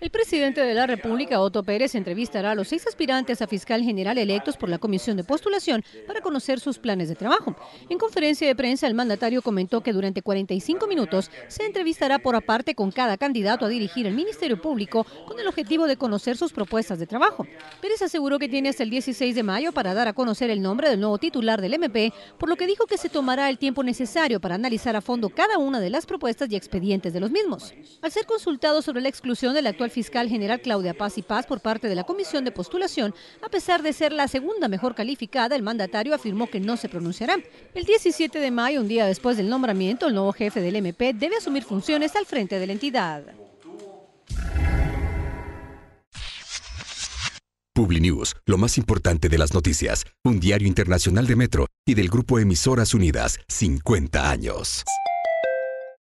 El presidente de la República, Otto Pérez, entrevistará a los seis aspirantes a fiscal general electos por la Comisión de Postulación para conocer sus planes de trabajo. En conferencia de prensa, el mandatario comentó que durante 45 minutos se entrevistará por aparte con cada candidato a dirigir el Ministerio Público con el objetivo de conocer sus propuestas de trabajo. Pérez aseguró que tiene hasta el 16 de mayo para dar a conocer el nombre del nuevo titular del MP, por lo que dijo que se tomará el tiempo necesario para analizar a fondo cada una de las propuestas y expedientes de los mismos. Al ser consultado sobre la exclusión del actual fiscal general Claudia Paz y Paz por parte de la comisión de postulación, a pesar de ser la segunda mejor calificada, el mandatario afirmó que no se pronunciará. El 17 de mayo, un día después del nombramiento, el nuevo jefe del MP debe asumir funciones al frente de la entidad. PubliNews, lo más importante de las noticias, un diario internacional de Metro y del grupo Emisoras Unidas, 50 años.